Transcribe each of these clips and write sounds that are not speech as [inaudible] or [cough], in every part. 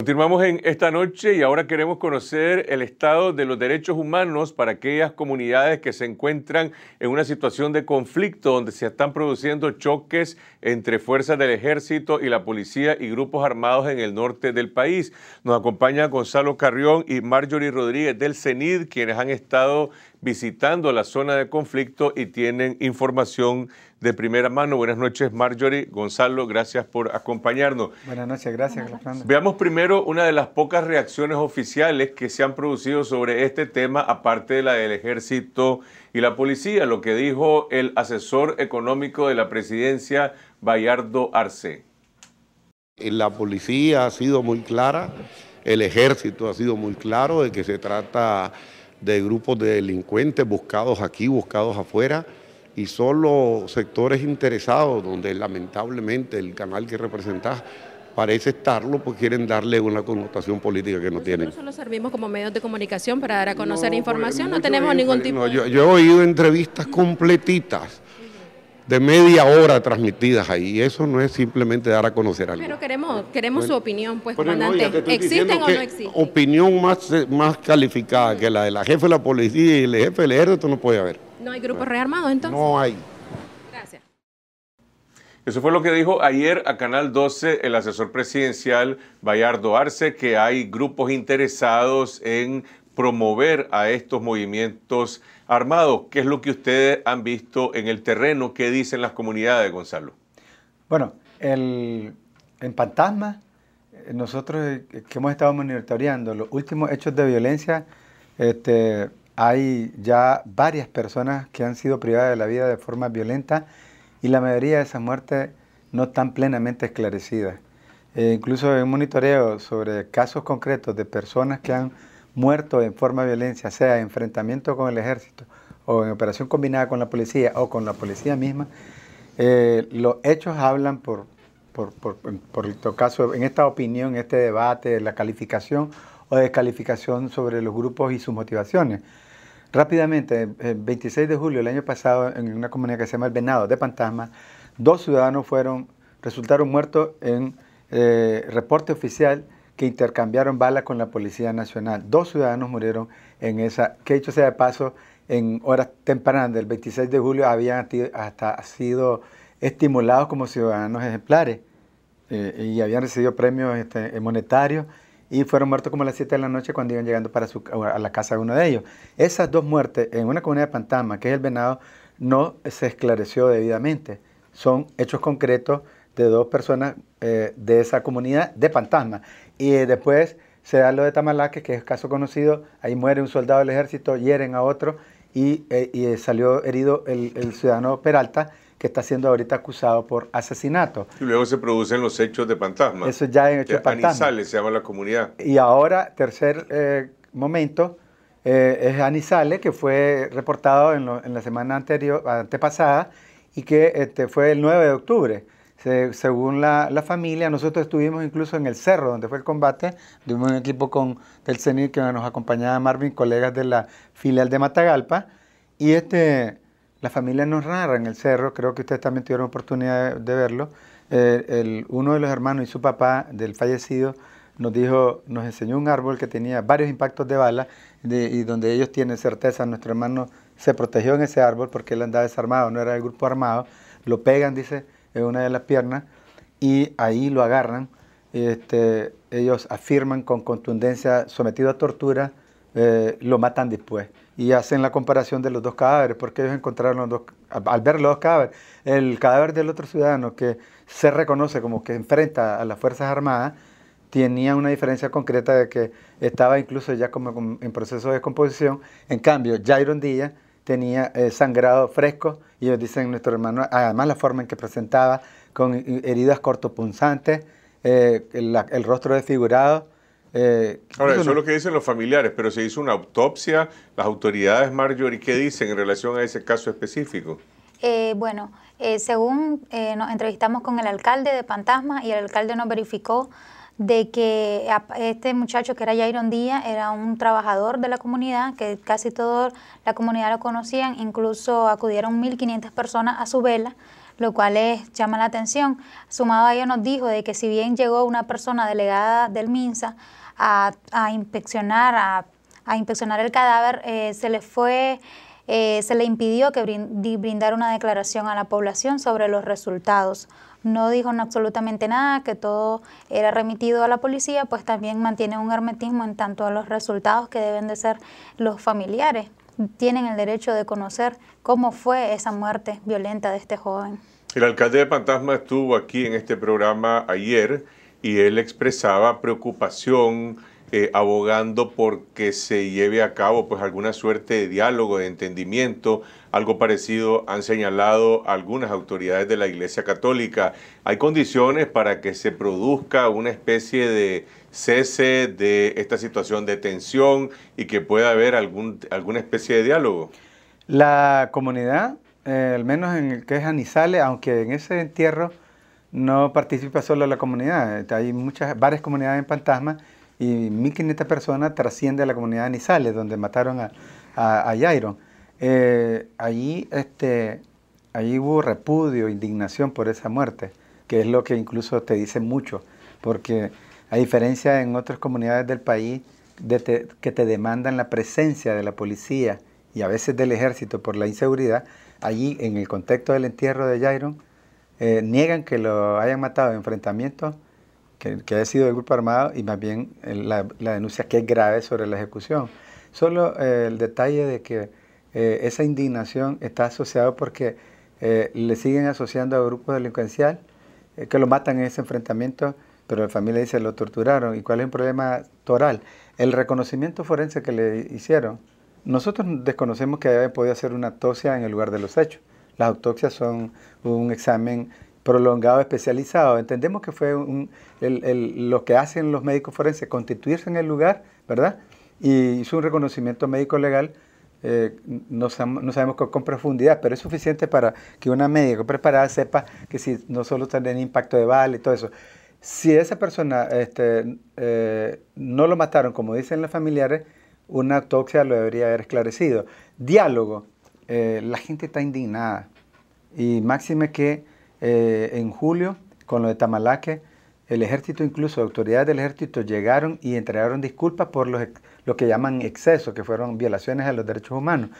Continuamos en esta noche y ahora queremos conocer el estado de los derechos humanos para aquellas comunidades que se encuentran en una situación de conflicto donde se están produciendo choques entre fuerzas del ejército y la policía y grupos armados en el norte del país. Nos acompaña Gonzalo Carrión y Marjorie Rodríguez del CENID, quienes han estado visitando la zona de conflicto y tienen información de primera mano. Buenas noches, Marjorie, Gonzalo, gracias por acompañarnos. Buenas noches, gracias, Veamos primero una de las pocas reacciones oficiales que se han producido sobre este tema, aparte de la del ejército y la policía, lo que dijo el asesor económico de la presidencia, Bayardo Arce. La policía ha sido muy clara, el ejército ha sido muy claro de que se trata de grupos de delincuentes buscados aquí, buscados afuera y solo sectores interesados, donde lamentablemente el canal que representás parece estarlo, pues quieren darle una connotación política que no tienen. Nosotros solo servimos como medios de comunicación para dar a conocer pues, información, no tenemos ningún tipo de... yo, he oído entrevistas completitas de media hora transmitidas ahí. y Eso no es simplemente dar a conocer algo. Pero queremos, queremos su opinión, pues, comandante. ¿Existen o no existen? Opinión más, eh, más calificada que la de la jefe de la policía y el jefe del esto no puede haber. ¿No hay grupos rearmados entonces? No hay. Gracias. Eso fue lo que dijo ayer a Canal 12 el asesor presidencial Bayardo Arce, que hay grupos interesados en promover a estos movimientos armados. ¿Qué es lo que ustedes han visto en el terreno? ¿Qué dicen las comunidades, Gonzalo? Bueno, el, en Fantasma, eh, nosotros eh, que hemos estado monitoreando los últimos hechos de violencia, este, hay ya varias personas que han sido privadas de la vida de forma violenta y la mayoría de esas muertes no están plenamente esclarecidas. Eh, incluso en monitoreo sobre casos concretos de personas que han muerto en forma de violencia, sea en enfrentamiento con el ejército o en operación combinada con la policía o con la policía misma, eh, los hechos hablan por, caso, en esta opinión, este debate, la calificación o descalificación sobre los grupos y sus motivaciones. Rápidamente, el eh, 26 de julio del año pasado, en una comunidad que se llama El Venado de Pantasma, dos ciudadanos fueron, resultaron muertos en eh, reporte oficial que intercambiaron balas con la Policía Nacional. Dos ciudadanos murieron en esa, que hecho sea de paso, en horas tempranas del 26 de julio habían hasta sido estimulados como ciudadanos ejemplares eh, y habían recibido premios este, monetarios y fueron muertos como a las 7 de la noche cuando iban llegando para su, a la casa de uno de ellos. Esas dos muertes en una comunidad de Pantama, que es el venado, no se esclareció debidamente. Son hechos concretos de dos personas eh, de esa comunidad de Pantama. Y eh, después se da lo de Tamalaque, que es caso conocido, ahí muere un soldado del ejército, hieren a otro y, eh, salió herido el ciudadano Peralta que está siendo ahorita acusado por asesinato. Y luego se producen los hechos de fantasma. Eso ya en hechos de fantasma. Anizales se llama la comunidad. Y ahora, tercer eh, momento, eh, es Anizales, que fue reportado en, la semana anterior, antepasada y que este, fue el 9 de octubre. según la, familia, nosotros estuvimos incluso en el cerro donde fue el combate, tuvimos un equipo con, del CENIR que nos acompañaba Marvin, colegas de la filial de Matagalpa, y este, la familia nos narra en el cerro, creo que ustedes también tuvieron oportunidad de, verlo, eh, uno de los hermanos y su papá del fallecido nos dijo, nos enseñó un árbol que tenía varios impactos de bala y donde ellos tienen certeza, nuestro hermano se protegió en ese árbol porque él andaba desarmado, no era del grupo armado, lo pegan, dice, en una de las piernas y ahí lo agarran. Este, ellos afirman con contundencia, sometido a tortura, eh, lo matan después. Y hacen la comparación de los dos cadáveres, porque ellos encontraron los dos, al ver los dos cadáveres, el cadáver del otro ciudadano que se reconoce como que enfrenta a las Fuerzas Armadas, tenía una diferencia concreta de que estaba incluso ya como en proceso de descomposición. En cambio, Jairon Díaz tenía eh, sangrado fresco, y ellos dicen nuestro hermano, además la forma en que presentaba, con heridas cortopunzantes, eh, el rostro desfigurado, eh, Ahora, eso es lo que dicen los familiares, pero se hizo una autopsia. Las autoridades, Marjorie, ¿qué dicen en relación a ese caso específico? Eh, bueno, eh, según nos entrevistamos con el alcalde de Pantasma y el alcalde nos verificó de que este muchacho que era Jairon Díaz era un trabajador de la comunidad, que casi toda la comunidad lo conocían, incluso acudieron 1.500 personas a su vela, lo cual es, llama la atención. Sumado a ello nos dijo de que si bien llegó una persona delegada del MINSA, a, inspeccionar, a, inspeccionar el cadáver, eh, se le fue... Eh, se le impidió que brindara una declaración a la población sobre los resultados. No dijo absolutamente nada, que todo era remitido a la policía, pues también mantiene un hermetismo en tanto a los resultados que deben de ser los familiares. Tienen el derecho de conocer cómo fue esa muerte violenta de este joven. El alcalde de fantasma estuvo aquí en este programa ayer y él expresaba preocupación, eh, abogando abogando que se lleve a cabo pues alguna suerte de diálogo, de entendimiento, algo parecido han señalado algunas autoridades de la Iglesia Católica. Hay condiciones para que se produzca una especie de cese de esta situación de tensión y que pueda haber algún, alguna especie de diálogo. La comunidad, eh, al menos en el que es anizale aunque en ese entierro no participa solo la comunidad. Hay muchas, varias comunidades en Pantasma y 1.500 personas trasciende a la comunidad de Nizales, donde mataron a, a, allí, eh, este, allí hubo repudio, indignación por esa muerte, que es lo que incluso te dice mucho, porque a diferencia en otras comunidades del país que te demandan la presencia de la policía y a veces del ejército por la inseguridad, allí en el contexto del entierro de Jairon, eh, niegan que lo hayan matado en enfrentamiento, que, que haya sido del grupo armado, y más bien eh, la, denuncia que es grave sobre la ejecución. Solo eh, el detalle de que esa indignación está asociada porque le siguen asociando a grupos delincuencial que lo matan en ese enfrentamiento, pero la familia dice lo torturaron. ¿Y cuál es el problema toral? El reconocimiento forense que le hicieron. Nosotros desconocemos que haya podido hacer una tosia en el lugar de los hechos. Las autopsias son un examen prolongado especializado. Entendemos que fue lo que hacen los médicos forenses, constituirse en el lugar, ¿verdad? Y hizo un reconocimiento médico legal, eh, no, sabemos con, profundidad, pero es suficiente para que una médica preparada sepa que si no solo en impacto de bala y todo eso. Si esa persona este, eh, no lo mataron, como dicen los familiares, una autopsia lo debería haber esclarecido. Diálogo. Eh, la gente está indignada. Y máxime que eh, en julio, con lo de Tamalaque, el ejército, incluso autoridades del ejército, llegaron y entregaron disculpas por los, lo que llaman excesos, que fueron violaciones a los derechos humanos.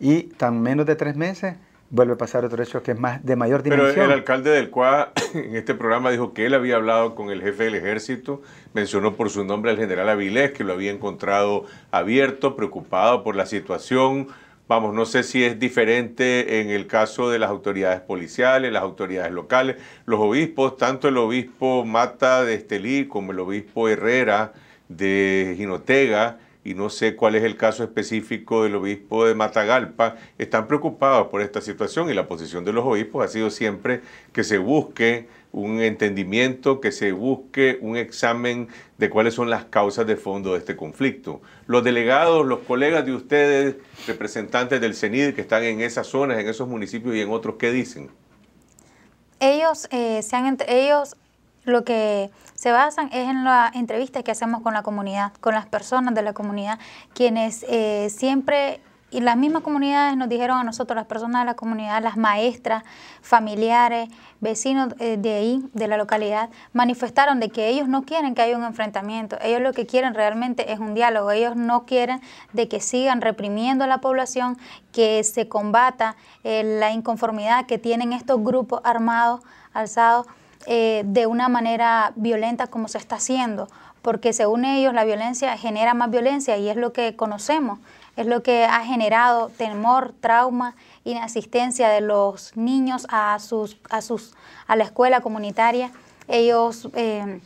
Y tan menos de tres meses vuelve a pasar otro hecho que es más de mayor dimensión. Pero el alcalde del CUA [coughs] en este programa dijo que él había hablado con el jefe del ejército, mencionó por su nombre al general Avilés, que lo había encontrado abierto, preocupado por la situación, Vamos, no sé si es diferente en el caso de las autoridades policiales, las autoridades locales, los obispos, tanto el obispo Mata de Estelí como el obispo Herrera de Ginotega, y no sé cuál es el caso específico del obispo de Matagalpa, están preocupados por esta situación y la posición de los obispos ha sido siempre que se busque un entendimiento, que se busque un examen de cuáles son las causas de fondo de este conflicto. Los delegados, los colegas de ustedes, representantes del CENID que están en esas zonas, en esos municipios y en otros, ¿qué dicen? Ellos, eh, se han, ellos lo que se basan es en la entrevistas que hacemos con la comunidad, con las personas de la comunidad, quienes eh, siempre y las mismas comunidades nos dijeron a nosotros, las personas de la comunidad, las maestras, familiares, vecinos eh, de ahí, de la localidad, manifestaron de que ellos no quieren que haya un enfrentamiento, ellos lo que quieren realmente es un diálogo, ellos no quieren de que sigan reprimiendo a la población, que se combata eh, la inconformidad que tienen estos grupos armados, alzados, eh, de una manera violenta como se está haciendo, porque según ellos la violencia genera más violencia y es lo que conocemos es lo que ha generado temor, trauma, inasistencia de los niños a, sus, a, sus, a la escuela comunitaria. Ellos eh,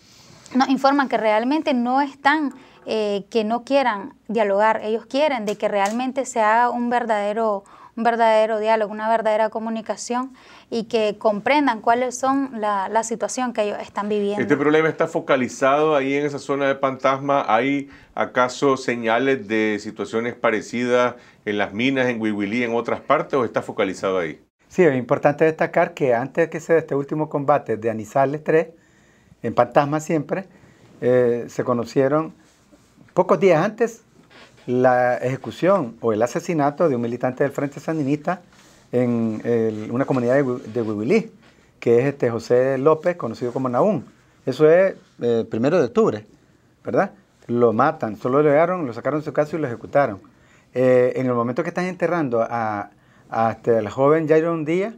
nos informan que realmente no están, eh, que no quieran dialogar, ellos quieren de que realmente se haga un verdadero un verdadero diálogo, una verdadera comunicación y que comprendan cuáles son la, situación que ellos están viviendo. Este problema está focalizado ahí en esa zona de Pantasma. ¿Hay acaso señales de situaciones parecidas en las minas, en Huihuilí, en otras partes o está focalizado ahí? Sí, es importante destacar que antes de que se este último combate de Anizales 3, en Pantasma siempre, eh, se conocieron pocos días antes la ejecución o el asesinato de un militante del Frente Sandinista en una comunidad de, de que es este José López, conocido como Naún. Eso es el eh, primero de octubre, ¿verdad? Lo matan, solo lo llegaron, lo sacaron de su casa y lo ejecutaron. Eh, en el momento que están enterrando a, el este, joven Jairon Díaz,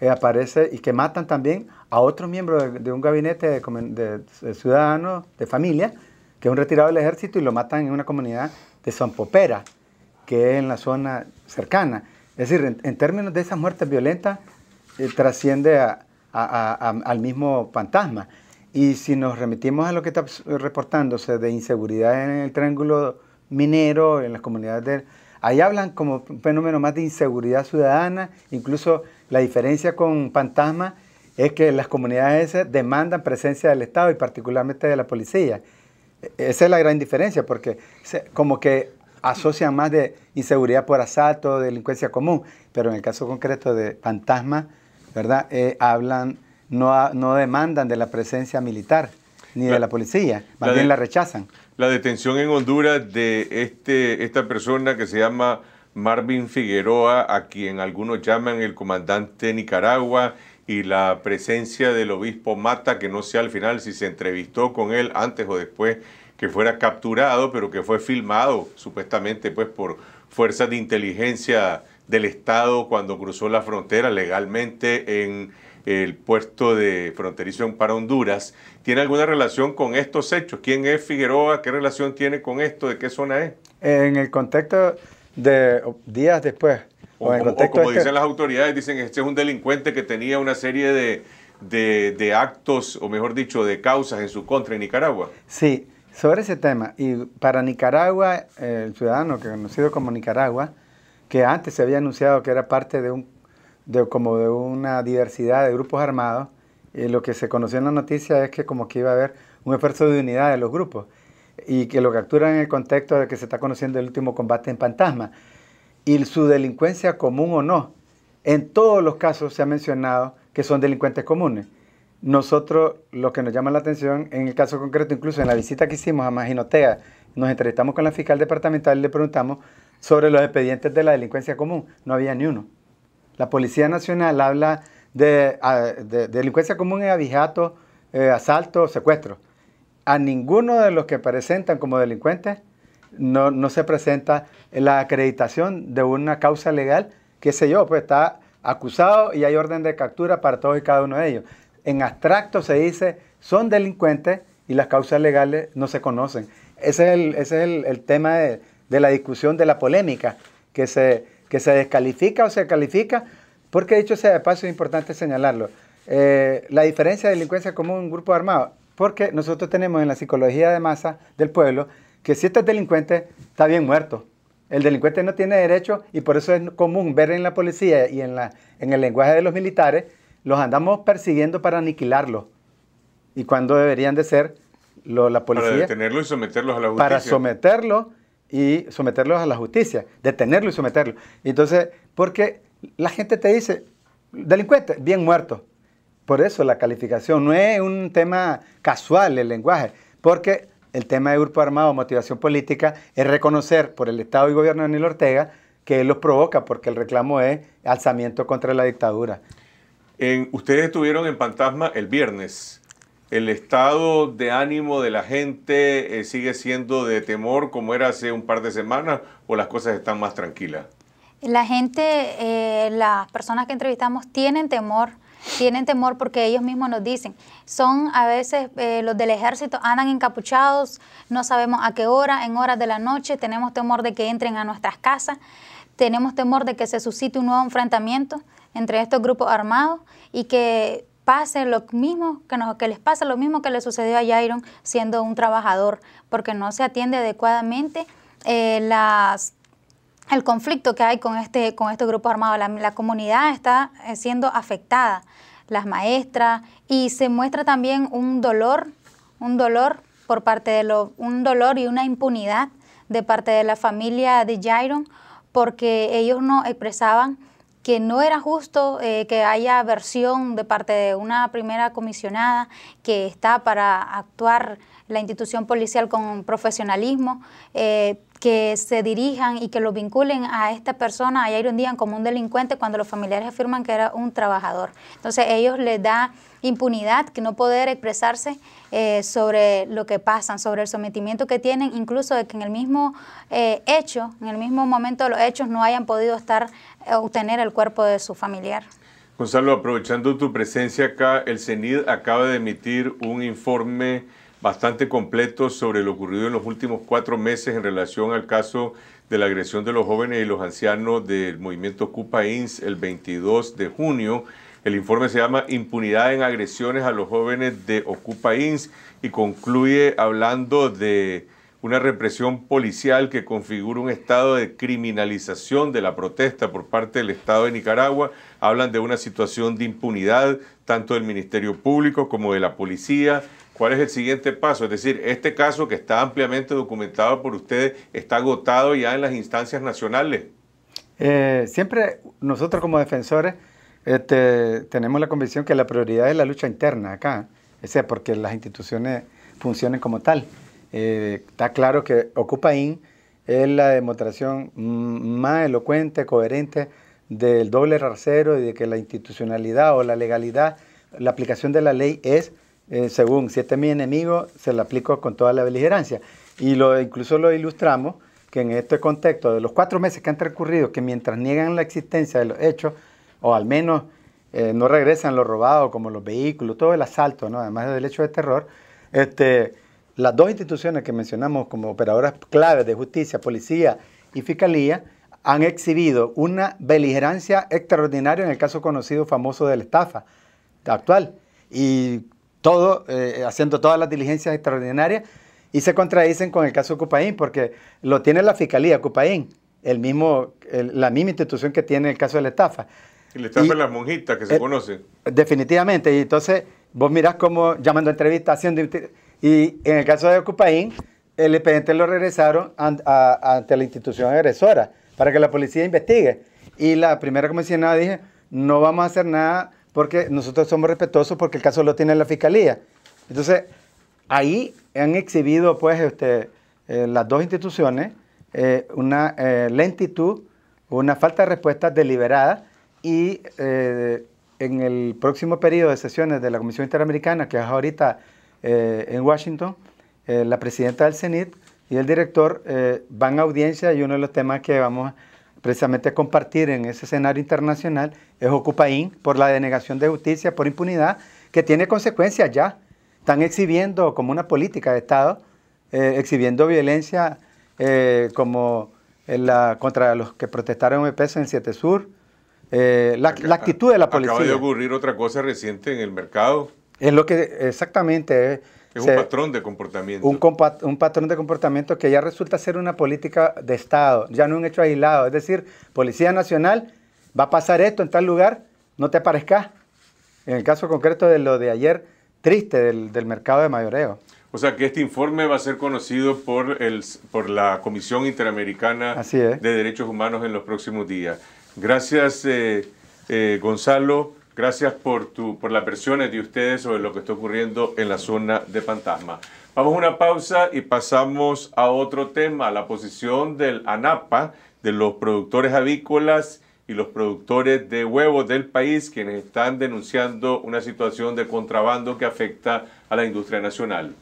eh, aparece y que matan también a otro miembro de, un gabinete de, de ciudadanos, de familia, que es un retirado del ejército y lo matan en una comunidad de San Popera, que es en la zona cercana. Es decir, en, términos de esas muertes violentas, eh, trasciende al mismo fantasma. Y si nos remitimos a lo que está reportándose de inseguridad en el triángulo minero, en las comunidades de... Ahí hablan como un fenómeno más de inseguridad ciudadana, incluso la diferencia con fantasma es que las comunidades demandan presencia del Estado y particularmente de la policía. Esa es la gran diferencia, porque como que asocian más de inseguridad por asalto, delincuencia común, pero en el caso concreto de fantasma, ¿verdad? Eh, hablan, no, no demandan de la presencia militar ni de la policía, más bien la rechazan. La detención en Honduras de este, esta persona que se llama Marvin Figueroa, a quien algunos llaman el comandante Nicaragua y la presencia del obispo Mata, que no sé al final si se entrevistó con él antes o después que fuera capturado, pero que fue filmado supuestamente pues por fuerzas de inteligencia del Estado cuando cruzó la frontera legalmente en el puerto de fronterización para Honduras. ¿Tiene alguna relación con estos hechos? ¿Quién es Figueroa? ¿Qué relación tiene con esto? ¿De qué zona es? En el contexto de días después o, como, dicen las autoridades, dicen que este es un delincuente que tenía una serie de, actos, o mejor dicho, de causas en su contra en Nicaragua. Sí, sobre ese tema. Y para Nicaragua, el ciudadano que conocido como Nicaragua, que antes se había anunciado que era parte de un como de una diversidad de grupos armados, y lo que se conoció en la noticia es que como que iba a haber un esfuerzo de unidad de los grupos, y que lo capturan en el contexto de que se está conociendo el último combate en fantasma y su delincuencia común o no. En todos los casos se ha mencionado que son delincuentes comunes. Nosotros, lo que nos llama la atención, en el caso concreto, incluso en la visita que hicimos a Maginotea, nos entrevistamos con la fiscal departamental y le preguntamos sobre los expedientes de la delincuencia común. No había ni uno. La Policía Nacional habla de, delincuencia común en abijato, eh, asalto, secuestro. A ninguno de los que presentan como delincuentes no, se presenta la acreditación de una causa legal, qué sé yo, pues está acusado y hay orden de captura para todos y cada uno de ellos. En abstracto se dice, son delincuentes y las causas legales no se conocen. Ese es el, tema de, la discusión, de la polémica, que se, que se descalifica o se califica, porque dicho sea de paso, es importante señalarlo. Eh, la diferencia de delincuencia común un grupo armado, porque nosotros tenemos en la psicología de masa del pueblo que si este delincuente, está bien muerto. El delincuente no tiene derecho y por eso es común ver en la policía y en, la, en el lenguaje de los militares, los andamos persiguiendo para aniquilarlos. Y cuando deberían de ser la policía... Para detenerlos y someterlos a la justicia. Para someterlos y someterlos a la justicia, detenerlos y someterlos. Entonces, porque la gente te dice, delincuente, bien muerto. Por eso la calificación no es un tema casual el lenguaje, porque el tema de grupo armado, motivación política, es reconocer por el Estado y gobierno de Daniel Ortega que él los provoca, porque el reclamo es alzamiento contra la dictadura. ustedes estuvieron en Pantasma el viernes. ¿El estado de ánimo de la gente eh, sigue siendo de temor como era hace un par de semanas o las cosas están más tranquilas? La gente, eh, las personas que entrevistamos tienen temor tienen temor porque ellos mismos nos dicen, son a veces eh, los del ejército andan encapuchados, no sabemos a qué hora, en horas de la noche, tenemos temor de que entren a nuestras casas, tenemos temor de que se suscite un nuevo enfrentamiento entre estos grupos armados y que pase lo mismo que, nos, que les pasa lo mismo que le sucedió a Jairon siendo un trabajador, porque no se atiende adecuadamente eh, las el conflicto que hay con este, con este grupo armado. La, comunidad está eh, siendo afectada, las maestras, y se muestra también un dolor, un dolor por parte de lo, un dolor y una impunidad de parte de la familia de Jairon, porque ellos no expresaban que no era justo eh, que haya versión de parte de una primera comisionada que está para actuar la institución policial con profesionalismo, eh, que se dirijan y que lo vinculen a esta persona, ayer un día como un delincuente cuando los familiares afirman que era un trabajador. Entonces ellos les da impunidad, que no poder expresarse eh, sobre lo que pasan, sobre el sometimiento que tienen, incluso de que en el mismo eh, hecho, en el mismo momento de los hechos, no hayan podido estar, eh, obtener el cuerpo de su familiar. Gonzalo, aprovechando tu presencia acá, el CENID acaba de emitir un informe bastante completo sobre lo ocurrido en los últimos cuatro meses en relación al caso de la agresión de los jóvenes y los ancianos del movimiento Ocupa INS el 22 de junio. El informe se llama Impunidad en agresiones a los jóvenes de Ocupa INS y concluye hablando de una represión policial que configura un estado de criminalización de la protesta por parte del Estado de Nicaragua. Hablan de una situación de impunidad tanto del Ministerio Público como de la policía ¿Cuál es el siguiente paso? Es decir, este caso que está ampliamente documentado por ustedes está agotado ya en las instancias nacionales. Eh, siempre nosotros como defensores este, tenemos la convicción que la prioridad es la lucha interna acá, es porque las instituciones funcionen como tal. Eh, está claro que Ocupaín es la demostración más elocuente, coherente del doble rasero y de que la institucionalidad o la legalidad, la aplicación de la ley es eh, según siete este mi enemigo, se le aplico con toda la beligerancia. Y lo, incluso lo ilustramos que en este contexto de los cuatro meses que han transcurrido, que mientras niegan la existencia de los hechos, o al menos eh, no regresan los robados como los vehículos, todo el asalto, ¿no? además del hecho de terror, este, las dos instituciones que mencionamos como operadoras claves de justicia, policía y fiscalía, han exhibido una beligerancia extraordinaria en el caso conocido famoso de la estafa actual. Y todo, eh, haciendo todas las diligencias extraordinarias y se contradicen con el caso de Cupaín, porque lo tiene la Fiscalía Cupaín, el mismo, la misma institución que tiene el caso de la estafa. Y la estafa de las monjitas que se eh, conoce. Definitivamente, y entonces vos mirás como llamando a entrevistas, haciendo... Y en el caso de Cupaín, el expediente lo regresaron ante la institución agresora para que la policía investigue. Y la primera comisionada dije, no vamos a hacer nada porque nosotros somos respetuosos porque el caso lo tiene la fiscalía. Entonces, ahí han exhibido, pues, este, eh, las dos instituciones eh, una eh, lentitud, una falta de respuesta deliberada y en el próximo periodo de sesiones de la Comisión Interamericana, que es ahorita en Washington, la presidenta del CENIT y el director van a audiencia y uno de los temas que vamos a precisamente compartir en ese escenario internacional es Ocupaín por la denegación de justicia, por impunidad, que tiene consecuencias ya. Están exhibiendo como una política de Estado, eh, exhibiendo violencia eh, como eh, la, contra los que protestaron en peso en el 7 Sur, la, actitud de la policía. Acaba de ocurrir otra cosa reciente en el mercado. Es lo que exactamente es un patrón de comportamiento. Un, patrón de comportamiento que ya resulta ser una política de Estado, ya no un hecho aislado. Es decir, Policía Nacional, va a pasar esto en tal lugar, no te aparezcas. En el caso concreto de lo de ayer, triste del, mercado de mayoreo. O sea que este informe va a ser conocido por, el, por la Comisión Interamericana de Derechos Humanos en los próximos días. Gracias, eh, eh, Gonzalo. Gracias por, tu, por las versiones de ustedes sobre lo que está ocurriendo en la zona de Pantasma. Vamos a una pausa y pasamos a otro tema, la posición del ANAPA, de los productores avícolas y los productores de huevos del país, quienes están denunciando una situación de contrabando que afecta a la industria nacional.